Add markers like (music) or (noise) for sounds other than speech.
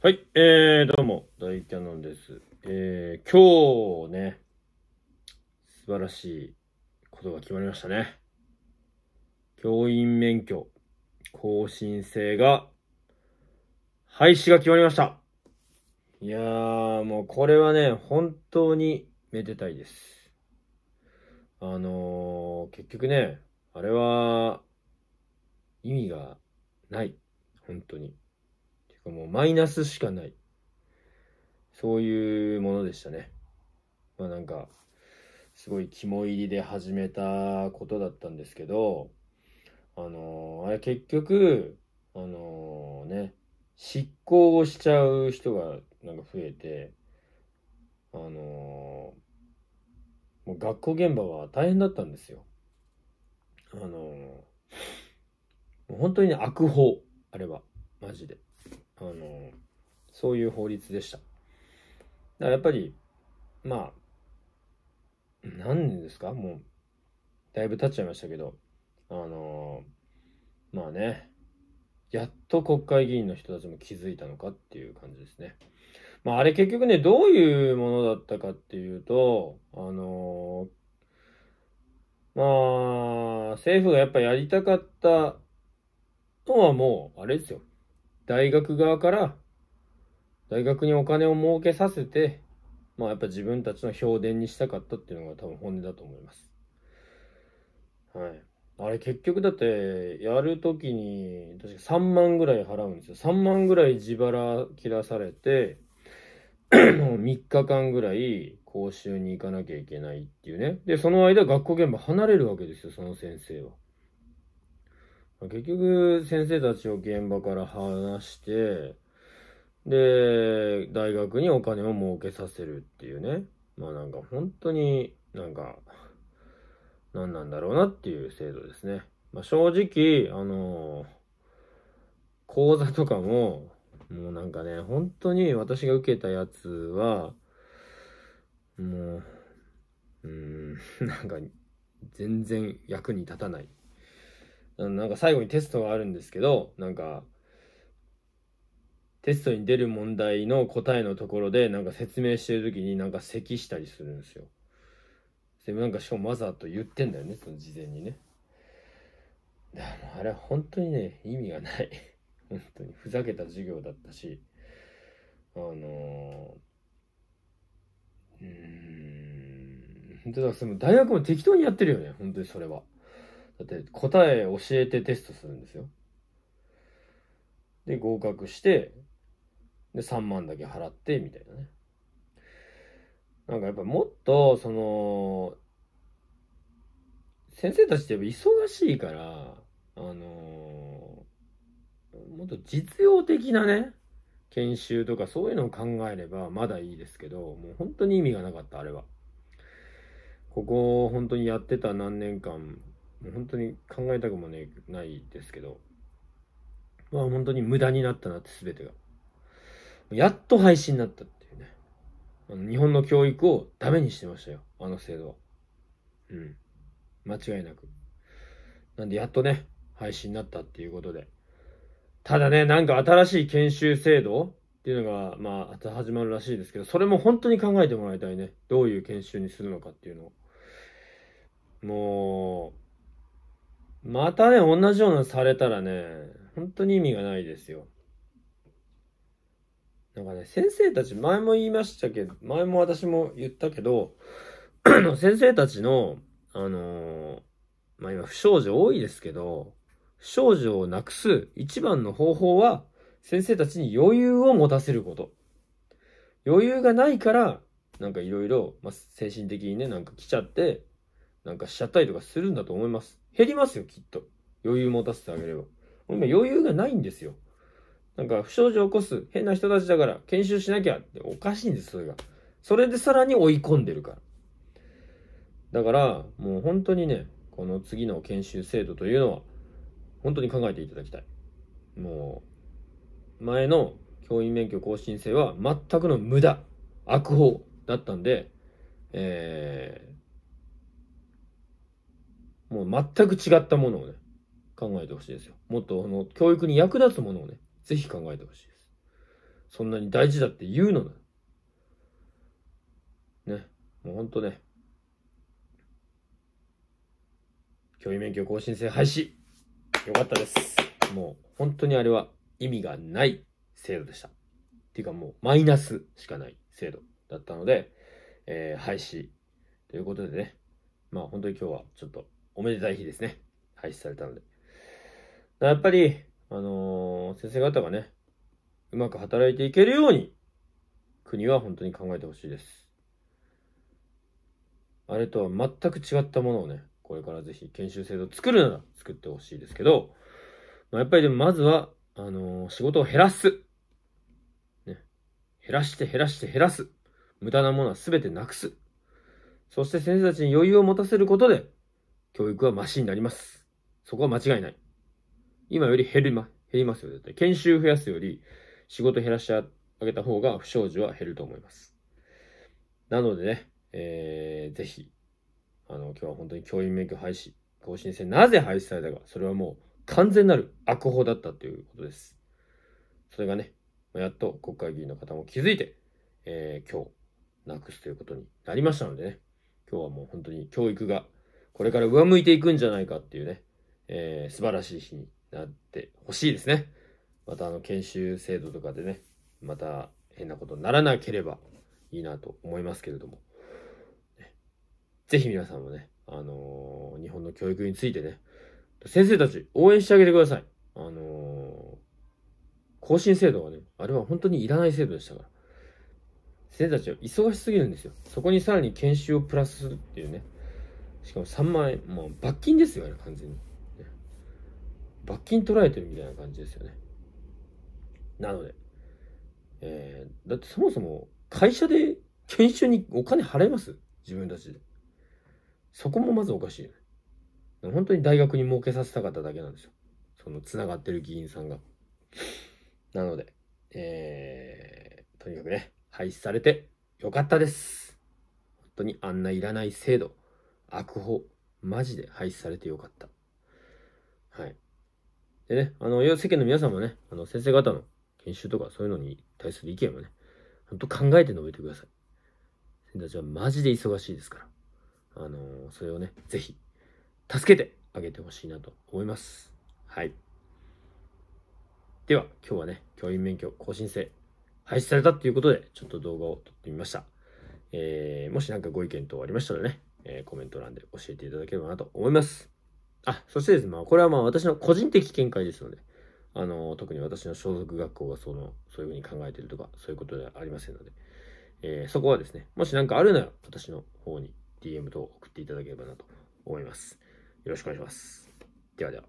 はい、えー、どうも、大キャノンです。えー、今日ね、素晴らしいことが決まりましたね。教員免許更新制が廃止が決まりました。いやー、もうこれはね、本当にめでたいです。あのー、結局ね、あれは意味がない。本当に。もうマイナスしかない。そういうものでしたね。まあなんか、すごい肝入りで始めたことだったんですけど、あのー、あれ結局、あのー、ね、執行をしちゃう人がなんか増えて、あのー、もう学校現場は大変だったんですよ。あのー、本当にね、悪法、あれは、マジで。あのそういう法律でした。だからやっぱりまあ何年ですかもうだいぶ経っちゃいましたけどあのまあねやっと国会議員の人たちも気づいたのかっていう感じですね。まあ、あれ結局ね、どういうものだったかっていうと、あのー、まあ、政府がやっぱやりたかったのはもう、あれですよ。大学側から大学にお金を儲けさせて、まあやっぱ自分たちの評伝にしたかったっていうのが多分本音だと思います。はい。あれ結局だって、やるときに、確か3万ぐらい払うんですよ。3万ぐらい自腹切らされて、3 (clears throat) 日間ぐらい講習に行かなきゃいけないっていうね。で、その間学校現場離れるわけですよ、その先生は。結局、先生たちを現場から離して、で、大学にお金を儲けさせるっていうね。まあなんか本当になんか、何なんだろうなっていう制度ですね。まあ正直、あのー、講座とかも、もうなんかね、本当に私が受けたやつは、もう、うん、(laughs) なんか、全然役に立たない。なんか最後にテストがあるんですけど、なんか、テストに出る問題の答えのところで、なんか説明してる時になんか咳したりするんですよ。でもなんかしかもザーと言ってんだよね、その事前にね。でもあれ本当にね、意味がない。(laughs) 本当にふざけた授業だったし、あのー、うん、本当だ、その大学も適当にやってるよね、本当にそれは。だって答え教えてテストするんですよ。で、合格して、で、3万だけ払って、みたいなね。なんかやっぱもっと、その、先生たちってやっぱ忙しいから、あのー、もっと実用的なね、研修とかそういうのを考えればまだいいですけど、もう本当に意味がなかった、あれは。ここ本当にやってた何年間もう本当に考えたくもねないですけど、まあ本当に無駄になったなって全てが。やっと廃止になったっていうね。あの日本の教育をダメにしてましたよ、あの制度は。うん。間違いなく。なんでやっとね、廃止になったっていうことで。ただね、なんか新しい研修制度っていうのが、まあ、始まるらしいですけど、それも本当に考えてもらいたいね。どういう研修にするのかっていうのを。もまたね、同じようなされたらね、本当に意味がないですよ。なんかね、先生たち、前も言いましたけど、前も私も言ったけど、(clears throat) 先生たちの、あのー、まあ、今、不祥事多いですけど、不祥事をなくす一番の方法は、先生たちに余裕を持たせること。余裕がないから、なんかいろいろ、まあ、精神的にね、なんか来ちゃって、なんかしちゃったりとかするんだと思います。減りますよ、きっと。余裕持たせてあげれば。今余裕がないんですよ。なんか不祥事を起こす変な人たちだから研修しなきゃっておかしいんです、それが。それでさらに追い込んでるから。だからもう本当にね、この次の研修制度というのは本当に考えていただきたい。もう前の教員免許更新制は全くの無駄、悪法だったんで、えー、もう全く違ったものをね、考えてほしいですよ。もっとあの、教育に役立つものをね、ぜひ考えてほしいです。そんなに大事だって言うのだ。ね。もうほんとね。教員免許更新制廃止。よかったです。もう本当にあれは意味がない制度でした。っていうかもうマイナスしかない制度だったので、えー、廃止ということでね。まあ本当に今日はちょっとおめでたい日ですね。廃止されたので。やっぱり、あのー、先生方がね、うまく働いていけるように、国は本当に考えてほしいです。あれとは全く違ったものをね、これからぜひ研修制度作るなら作ってほしいですけど、まあ、やっぱりでもまずは、あのー、仕事を減らす。ね。減らして減らして減らす。無駄なものは全てなくす。そして先生たちに余裕を持たせることで、教育はマシになります。そこは間違いない。今より減りま、減りますよ、絶対。研修増やすより、仕事減らしてあげた方が不祥事は減ると思います。なのでね、えー、ぜひ、あの、今日は本当に教員免許廃止、更新制、なぜ廃止されたか、それはもう完全なる悪法だったということです。それがね、やっと国会議員の方も気づいて、えー、今日、なくすということになりましたのでね、今日はもう本当に教育がこれから上向いていくんじゃないかっていうね、えー、素晴らしい日になってほしいですね。またあの研修制度とかでね、また変なことにならなければいいなと思いますけれども、ぜひ皆さんもね、あのー、日本の教育についてね、先生たち応援してあげてください。あのー、更新制度はね、あれは本当にいらない制度でしたから。先生たちは忙しすぎるんですよ。そこにさらに研修をプラスするっていうね。しかも3万円、もう罰金ですよね、完全に。罰金取られてるみたいな感じですよね。なので、えー、だってそもそも会社で研修にお金払います自分たちで。そこもまずおかしいよね。本当に大学に儲けさせたかっただけなんですよ。その繋がってる議員さんが。なので、えー、とにかくね、廃止されてよかったです。本当にあんないらない制度。悪法、マジで廃止されてよかった。はい。でね、あの、世間の皆さんもね、あの、先生方の研修とかそういうのに対する意見もね、ほんと考えて述べてください。先生たちはマジで忙しいですから、あのー、それをね、ぜひ、助けてあげてほしいなと思います。はい。では、今日はね、教員免許更新制、廃止されたということで、ちょっと動画を撮ってみました。えー、もし何かご意見等ありましたらね、えー、コメント欄で教えていただければなと思います。あ、そしてですね、まあ、これはまあ私の個人的見解ですので、あの、特に私の所属学校がその、そういうふうに考えてるとか、そういうことではありませんので、えー、そこはですね、もし何かあるなら、私の方に DM 等を送っていただければなと思います。よろしくお願いします。ではでは。